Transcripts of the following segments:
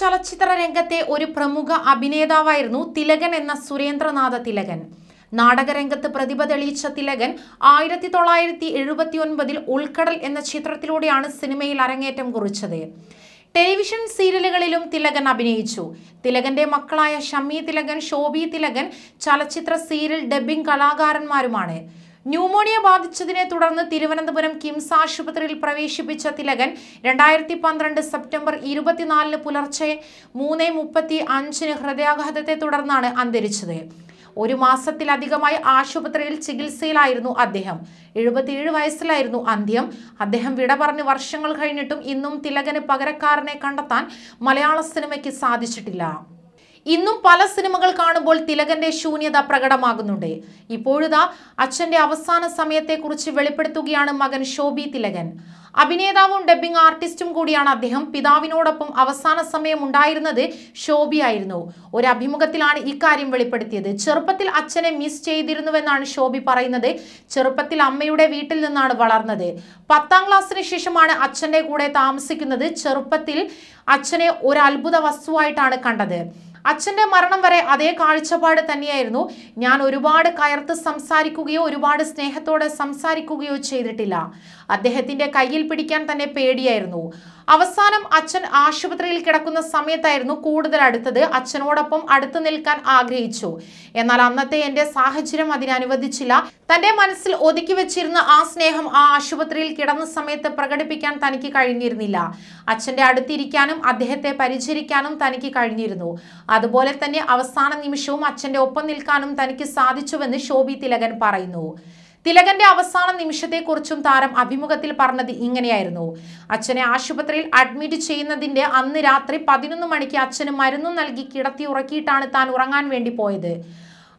ചലച്ചിത്ര രംഗത്തെ ഒരു പ്രമുഖ അഭിനേതാവായിരുന്നു തിലകൻ എന്ന സുരേന്ദ്രനാഥ തിലകൻ നാടകരംഗത്ത് പ്രതിഭ തെളിയിച്ച തിലകൻ ആയിരത്തി തൊള്ളായിരത്തി എഴുപത്തി ഒൻപതിൽ ഉൾക്കടൽ എന്ന ചിത്രത്തിലൂടെയാണ് സിനിമയിൽ അരങ്ങേറ്റം കുറിച്ചത് ടെലിവിഷൻ സീരിയലുകളിലും തിലകൻ അഭിനയിച്ചു തിലകന്റെ മക്കളായ ഷമ്മി തിലകൻ ഷോബി തിലകൻ ചലച്ചിത്ര സീരിയൽ ഡബ്ബിംഗ് കലാകാരന്മാരുമാണ് ന്യൂമോണിയ ബാധിച്ചതിനെ തുടർന്ന് തിരുവനന്തപുരം കിംസ് ആശുപത്രിയിൽ പ്രവേശിപ്പിച്ച തിലകൻ രണ്ടായിരത്തി പന്ത്രണ്ട് സെപ്റ്റംബർ ഇരുപത്തിനാലിന് പുലർച്ചെ മൂന്ന് മുപ്പത്തി അഞ്ചിന് ഹൃദയാഘാതത്തെ തുടർന്നാണ് അന്തരിച്ചത് ഒരു മാസത്തിലധികമായി ആശുപത്രിയിൽ ചികിത്സയിലായിരുന്നു അദ്ദേഹം എഴുപത്തിയേഴ് വയസ്സിലായിരുന്നു അന്ത്യം അദ്ദേഹം വിട പറഞ്ഞ് വർഷങ്ങൾ കഴിഞ്ഞിട്ടും ഇന്നും തിലകന് പകരക്കാരനെ കണ്ടെത്താൻ മലയാള സിനിമയ്ക്ക് സാധിച്ചിട്ടില്ല ഇന്നും പല സിനിമകൾ കാണുമ്പോൾ തിലകന്റെ ശൂന്യത പ്രകടമാകുന്നുണ്ട് ഇപ്പോഴുതാ അച്ഛന്റെ അവസാന സമയത്തെക്കുറിച്ച് വെളിപ്പെടുത്തുകയാണ് മകൻ ഷോബി തിലകൻ അഭിനേതാവും ഡബ്ബിംഗ് ആർട്ടിസ്റ്റും കൂടിയാണ് അദ്ദേഹം പിതാവിനോടൊപ്പം അവസാന സമയം ഉണ്ടായിരുന്നത് ഷോബിയായിരുന്നു ഒരു അഭിമുഖത്തിലാണ് ഇക്കാര്യം വെളിപ്പെടുത്തിയത് ചെറുപ്പത്തിൽ അച്ഛനെ മിസ് ചെയ്തിരുന്നുവെന്നാണ് ഷോബി പറയുന്നത് ചെറുപ്പത്തിൽ അമ്മയുടെ വീട്ടിൽ നിന്നാണ് വളർന്നത് പത്താം ക്ലാസ്സിന് ശേഷമാണ് അച്ഛന്റെ കൂടെ താമസിക്കുന്നത് ചെറുപ്പത്തിൽ അച്ഛനെ ഒരു അത്ഭുത വസ്തുവായിട്ടാണ് കണ്ടത് അച്ഛൻ്റെ മരണം വരെ അതേ കാഴ്ചപ്പാട് തന്നെയായിരുന്നു ഞാൻ ഒരുപാട് കയർത്ത് സംസാരിക്കുകയോ ഒരുപാട് സ്നേഹത്തോടെ സംസാരിക്കുകയോ ചെയ്തിട്ടില്ല അദ്ദേഹത്തിൻ്റെ കയ്യിൽ പിടിക്കാൻ തന്നെ പേടിയായിരുന്നു അവസാനം അച്ഛൻ ആശുപത്രിയിൽ കിടക്കുന്ന സമയത്തായിരുന്നു കൂടുതൽ അടുത്തത് അച്ഛനോടൊപ്പം അടുത്തു നിൽക്കാൻ ആഗ്രഹിച്ചു എന്നാൽ അന്നത്തെ എൻ്റെ സാഹചര്യം അതിനനുവദിച്ചില്ല തൻ്റെ മനസ്സിൽ ഒതുക്കി വെച്ചിരുന്ന ആ സ്നേഹം ആ ആശുപത്രിയിൽ കിടന്ന സമയത്ത് പ്രകടിപ്പിക്കാൻ തനിക്ക് കഴിഞ്ഞിരുന്നില്ല അച്ഛൻ്റെ അടുത്തിരിക്കാനും അദ്ദേഹത്തെ പരിചരിക്കാനും തനിക്ക് കഴിഞ്ഞിരുന്നു അതുപോലെ തന്നെ അവസാന നിമിഷവും അച്ഛന്റെ ഒപ്പം നിൽക്കാനും തനിക്ക് സാധിച്ചുവെന്ന് ശോഭി തിലകൻ പറയുന്നു തിലകന്റെ അവസാന നിമിഷത്തെക്കുറിച്ചും താരം അഭിമുഖത്തിൽ പറഞ്ഞത് ഇങ്ങനെയായിരുന്നു അച്ഛനെ ആശുപത്രിയിൽ അഡ്മിറ്റ് ചെയ്യുന്നതിന്റെ അന്ന് രാത്രി പതിനൊന്ന് മണിക്ക് അച്ഛന് മരുന്നും നൽകി കിടത്തി ഉറക്കിയിട്ടാണ് താൻ ഉറങ്ങാൻ വേണ്ടി പോയത്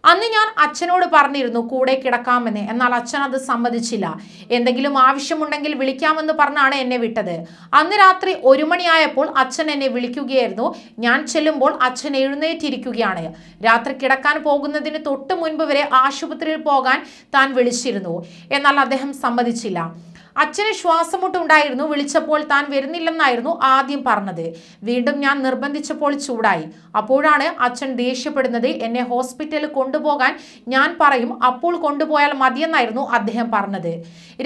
അന്ന് ഞാൻ അച്ഛനോട് പറഞ്ഞിരുന്നു കൂടെ കിടക്കാമെന്ന് എന്നാൽ അച്ഛൻ അത് സമ്മതിച്ചില്ല എന്തെങ്കിലും ആവശ്യമുണ്ടെങ്കിൽ വിളിക്കാമെന്ന് പറഞ്ഞാണ് എന്നെ വിട്ടത് അന്ന് രാത്രി ഒരു മണിയായപ്പോൾ അച്ഛൻ എന്നെ വിളിക്കുകയായിരുന്നു ഞാൻ ചെല്ലുമ്പോൾ അച്ഛൻ എഴുന്നേറ്റിരിക്കുകയാണ് രാത്രി കിടക്കാൻ പോകുന്നതിന് തൊട്ട് മുൻപ് വരെ ആശുപത്രിയിൽ പോകാൻ താൻ വിളിച്ചിരുന്നു എന്നാൽ അദ്ദേഹം സമ്മതിച്ചില്ല അച്ഛന് ശ്വാസമുട്ടുണ്ടായിരുന്നു വിളിച്ചപ്പോൾ താൻ വരുന്നില്ലെന്നായിരുന്നു ആദ്യം പറഞ്ഞത് വീണ്ടും ഞാൻ നിർബന്ധിച്ചപ്പോൾ ചൂടായി അപ്പോഴാണ് അച്ഛൻ ദേഷ്യപ്പെടുന്നത് എന്നെ ഹോസ്പിറ്റലിൽ കൊണ്ടുപോകാൻ ഞാൻ പറയും അപ്പോൾ കൊണ്ടുപോയാൽ മതിയെന്നായിരുന്നു അദ്ദേഹം പറഞ്ഞത്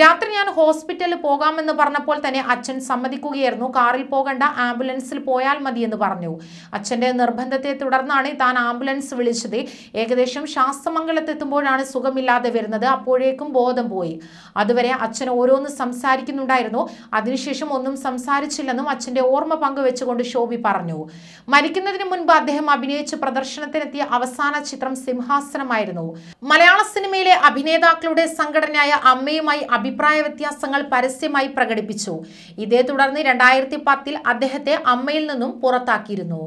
രാത്രി ഞാൻ ഹോസ്പിറ്റലിൽ പോകാമെന്ന് പറഞ്ഞപ്പോൾ തന്നെ അച്ഛൻ സമ്മതിക്കുകയായിരുന്നു കാറിൽ പോകണ്ട ആംബുലൻസിൽ പോയാൽ മതിയെന്ന് പറഞ്ഞു അച്ഛൻ്റെ നിർബന്ധത്തെ തുടർന്നാണ് താൻ ആംബുലൻസ് വിളിച്ചത് ഏകദേശം ശാസ്ത്രമംഗലത്തെത്തുമ്പോഴാണ് സുഖമില്ലാതെ വരുന്നത് അപ്പോഴേക്കും ബോധം പോയി അതുവരെ അച്ഛൻ ഓരോന്ന് സംസാരിക്കുന്നുണ്ടായിരുന്നു അതിനുശേഷം ഒന്നും സംസാരിച്ചില്ലെന്നും അച്ഛന്റെ ഓർമ്മ പങ്കുവെച്ചുകൊണ്ട് ശോഭി പറഞ്ഞു മരിക്കുന്നതിന് മുൻപ് അദ്ദേഹം അഭിനയിച്ച് പ്രദർശനത്തിനെത്തിയ അവസാന ചിത്രം സിംഹാസനമായിരുന്നു മലയാള സിനിമയിലെ അഭിനേതാക്കളുടെ സംഘടനയായ അമ്മയുമായി അഭിപ്രായ വ്യത്യാസങ്ങൾ പരസ്യമായി പ്രകടിപ്പിച്ചു ഇതേ തുടർന്ന് രണ്ടായിരത്തി പത്തിൽ അദ്ദേഹത്തെ അമ്മയിൽ നിന്നും പുറത്താക്കിയിരുന്നു